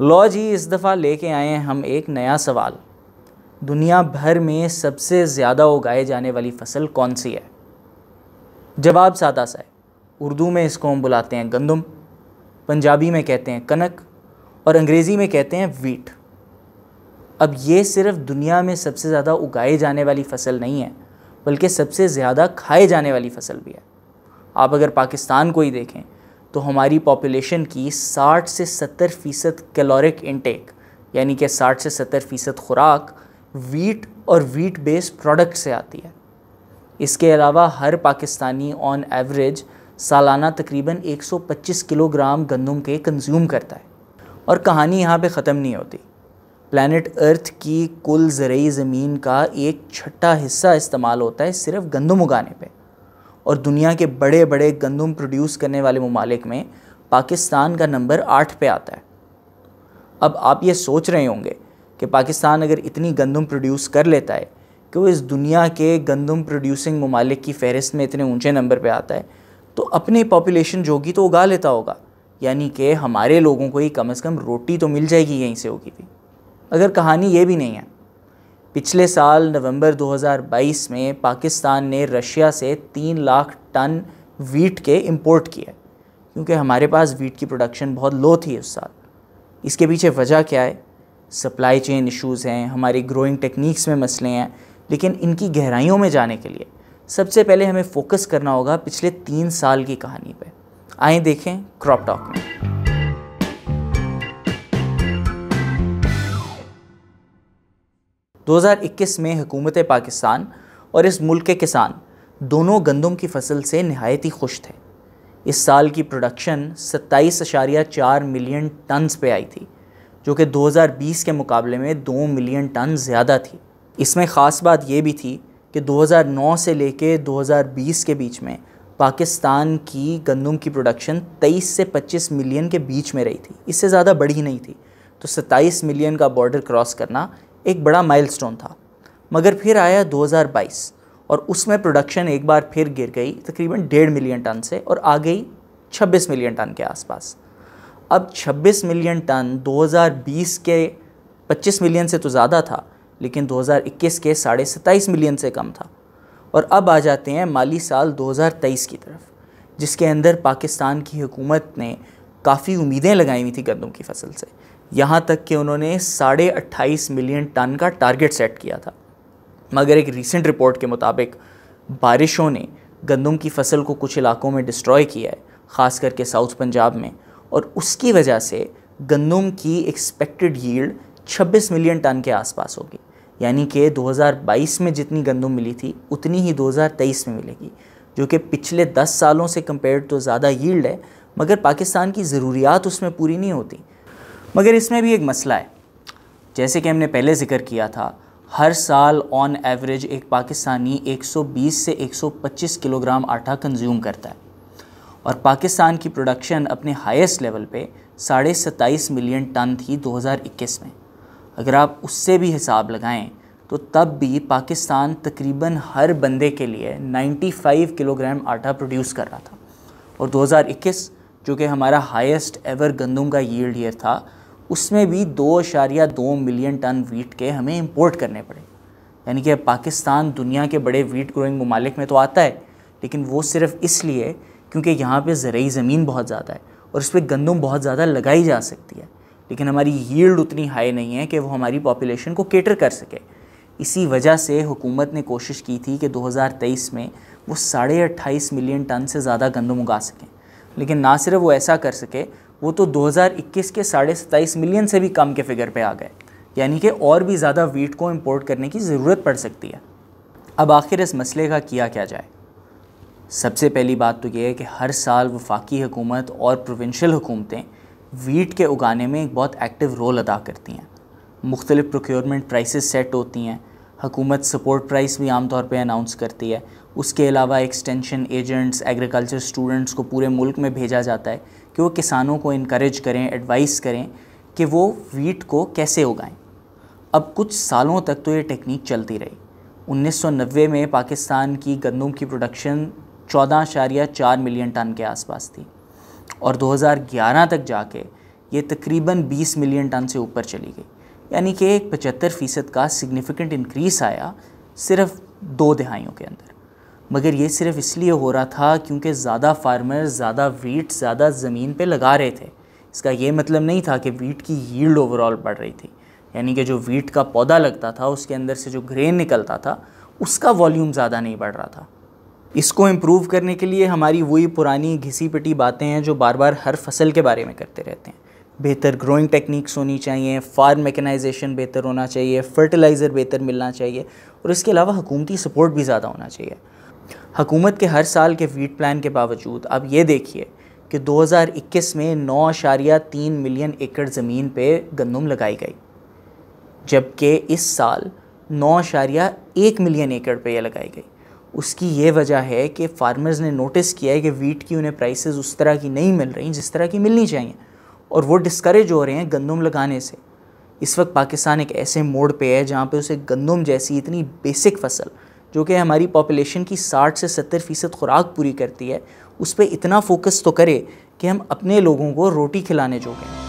law जी इस दफ़ा लेके आए हैं हम एक नया सवाल दुनिया भर में सबसे ज़्यादा उगाए जाने वाली फसल कौन सी है जवाब सादा सा है उर्दू में इसको हम बुलाते हैं गंदम पंजाबी में कहते हैं कनक और अंग्रेज़ी में कहते हैं वीट अब ये सिर्फ दुनिया में सबसे ज़्यादा उगाए जाने वाली फसल नहीं है बल्कि सबसे ज़्यादा खाए जाने वाली फसल भी है आप अगर पाकिस्तान को ही देखें तो हमारी पॉपुलेशन की 60 से 70 फ़ीसद कैलोरिक इनटेक यानी कि 60 से 70 फ़ीसद खुराक वीट और वीट बेस्ड प्रोडक्ट से आती है इसके अलावा हर पाकिस्तानी ऑन एवरेज सालाना तकरीबन 125 किलोग्राम गंदम के कंज्यूम करता है और कहानी यहाँ पे ख़त्म नहीं होती प्लानट अर्थ की कुल ज़रूरी ज़मीन का एक छठा हिस्सा इस्तेमाल होता है सिर्फ गंदम उगाने पर और दुनिया के बड़े बड़े गंदम प्रोड्यूस करने वाले ममालिक में पाकिस्तान का नंबर आठ पे आता है अब आप ये सोच रहे होंगे कि पाकिस्तान अगर इतनी गंदम प्रोड्यूस कर लेता है कि वो इस दुनिया के गंदम प्रोड्यूसिंग ममालिक की फहरिस्त में इतने ऊंचे नंबर पे आता है तो अपनी पॉपुलेशन जो होगी तो उगा लेता होगा यानी कि हमारे लोगों को ही कम अज़ कम रोटी तो मिल जाएगी यहीं से होगी भी अगर कहानी ये भी नहीं है पिछले साल नवंबर 2022 में पाकिस्तान ने रशिया से तीन लाख टन वीट के इंपोर्ट किए क्योंकि हमारे पास वीट की प्रोडक्शन बहुत लो थी उस साल इसके पीछे वजह क्या है सप्लाई चेन इश्यूज़ हैं हमारी ग्रोइंग टेक्निक्स में मसले हैं लेकिन इनकी गहराइयों में जाने के लिए सबसे पहले हमें फोकस करना होगा पिछले तीन साल की कहानी पर आए देखें क्रॉप टॉक में 2021 में हुकूमत पाकिस्तान और इस मुल्क के किसान दोनों गंदम की फसल से नहायत ही खुश थे इस साल की प्रोडक्शन सत्ताईस अशारिया चार मिलियन टनस पे आई थी जो कि 2020 के मुकाबले में दो मिलियन टन ज़्यादा थी इसमें ख़ास बात यह भी थी कि 2009 से लेके 2020 के बीच में पाकिस्तान की गंदम की प्रोडक्शन 23 से 25 मिलियन के बीच में रही थी इससे ज़्यादा बढ़ी नहीं थी तो 27 मिलियन का बॉर्डर क्रॉस करना एक बड़ा माइलस्टोन था मगर फिर आया 2022 और उसमें प्रोडक्शन एक बार फिर गिर गई तकरीबन डेढ़ मिलियन टन से और आ गई 26 मिलियन टन के आसपास अब 26 मिलियन टन 2020 के 25 मिलियन से तो ज़्यादा था लेकिन 2021 के साढ़े सत्ताईस मिलियन से कम था और अब आ जाते हैं माली साल 2023 की तरफ जिसके अंदर पाकिस्तान की हुकूमत ने काफ़ी उम्मीदें लगाई हुई थी गंदम की फसल से यहाँ तक कि उन्होंने साढ़े अट्ठाईस मिलियन टन का टारगेट सेट किया था मगर एक रीसेंट रिपोर्ट के मुताबिक बारिशों ने गंदम की फसल को कुछ इलाकों में डिस्ट्रॉय किया है ख़ास करके साउथ पंजाब में और उसकी वजह से गंदम की एक्सपेक्टेड यील्ड 26 मिलियन टन के आसपास होगी यानी कि 2022 में जितनी गंदम मिली थी उतनी ही 2023 में मिलेगी जो कि पिछले 10 सालों से कंपेयर्ड तो ज़्यादा यील्ड है मगर पाकिस्तान की ज़रूरियात उसमें पूरी नहीं होती मगर इसमें भी एक मसला है जैसे कि हमने पहले जिक्र किया था हर साल ऑन एवरेज एक पाकिस्तानी 120 से 125 किलोग्राम आटा कंज्यूम करता है और पाकिस्तान की प्रोडक्शन अपने हाईएस्ट लेवल पे साढ़े सत्ताईस मिलियन टन थी 2021 में अगर आप उससे भी हिसाब लगाएं तो तब भी पाकिस्तान तकरीबन हर बंदे के लिए 95 किलोग्राम आटा प्रोड्यूस कर रहा था और 2021 जो कि हमारा हाईएस्ट एवर गंदम का यील्ड ईयर था उसमें भी दो अशारिया दो मिलियन टन वीट के हमें इम्पोर्ट करने पड़े यानी कि पाकिस्तान दुनिया के बड़े वीट ग्रोइंग ममालिक में तो आता है लेकिन वो सिर्फ इसलिए क्योंकि यहाँ पे ज़रूरी ज़मीन बहुत ज़्यादा है और इस पर गंदम बहुत ज़्यादा लगाई जा सकती है लेकिन हमारी यील्ड उतनी हाई नहीं है कि वो हमारी पॉपुलेशन को केटर कर सके इसी वजह से हुकूमत ने कोशिश की थी कि 2023 में वो साढ़े अट्ठाईस मिलियन टन से ज़्यादा गंदम उगा सकें लेकिन ना सिर्फ वो ऐसा कर सके वो तो 2021 के साढ़े सत्ताईस मिलियन से भी कम के फिगर पे आ गए यानी कि और भी ज़्यादा वीट को इम्पोर्ट करने की ज़रूरत पड़ सकती है अब आखिर इस मसले का किया क्या जाए सबसे पहली बात तो ये है कि हर साल वफाकी हुकूमत और प्रोविंशल हुकूमतें वीट के उगाने में एक बहुत एक्टिव रोल अदा करती हैं मुख्तलिफ प्रोक्योरमेंट प्राइसेस सेट होती हैं हुकूमत सपोर्ट प्राइस भी आमतौर पर अनाउंस करती है उसके अलावा एक्सटेंशन एजेंट्स एग्रीकल्चर स्टूडेंट्स को पूरे मुल्क में भेजा जाता है कि वो किसानों को इनक्रेज करें एडवाइस करें कि वो वीट को कैसे उगाएं अब कुछ सालों तक तो ये टेक्निक चलती रही 1990 में पाकिस्तान की गंदम की प्रोडक्शन चौदह शारिया चार मिलियन टन के आसपास थी और 2011 तक जाके ये तकरीबन 20 मिलियन टन से ऊपर चली गई यानी कि एक पचहत्तर फ़ीसद का सिग्निफिकेंट इंक्रीस आया सिर्फ दो दहाइयों के अंदर मगर ये सिर्फ इसलिए हो रहा था क्योंकि ज़्यादा फार्मर ज़्यादा वीट ज़्यादा ज़मीन पे लगा रहे थे इसका ये मतलब नहीं था कि वीट की यील्ड ओवरऑल बढ़ रही थी यानी कि जो वीट का पौधा लगता था उसके अंदर से जो ग्रेन निकलता था उसका वॉल्यूम ज़्यादा नहीं बढ़ रहा था इसको इम्प्रूव करने के लिए हमारी वही पुरानी घिसी पिटी बातें हैं जो बार बार हर फसल के बारे में करते रहते हैं बेहतर ग्रोइंग टेक्निक्स होनी चाहिए फार्म मेकनाइजेशन बेहतर होना चाहिए फर्टिलाइज़र बेहतर मिलना चाहिए और इसके अलावा हुकूमती सपोर्ट भी ज़्यादा होना चाहिए हुकूमत के हर साल के वीट प्लान के बावजूद आप ये देखिए कि 2021 में नौ अशारिया तीन मिलियन एकड़ ज़मीन पे गंदम लगाई गई जबकि इस साल नौ अशारिया एक मिलियन एकड़ पे ये लगाई गई उसकी ये वजह है कि फार्मर्स ने नोटिस किया है कि वीट की उन्हें प्राइसेस उस तरह की नहीं मिल रही जिस तरह की मिलनी चाहिए और वो डिस्करेज हो रहे हैं गंदम लगाने से इस वक्त पाकिस्तान एक ऐसे मोड़ पे है जहाँ पे उसे गंदम जैसी इतनी बेसिक फसल जो कि हमारी पॉपुलेशन की 60 से 70 फ़ीसद खुराक पूरी करती है उस पर इतना फोकस तो करे कि हम अपने लोगों को रोटी खिलाने जोगें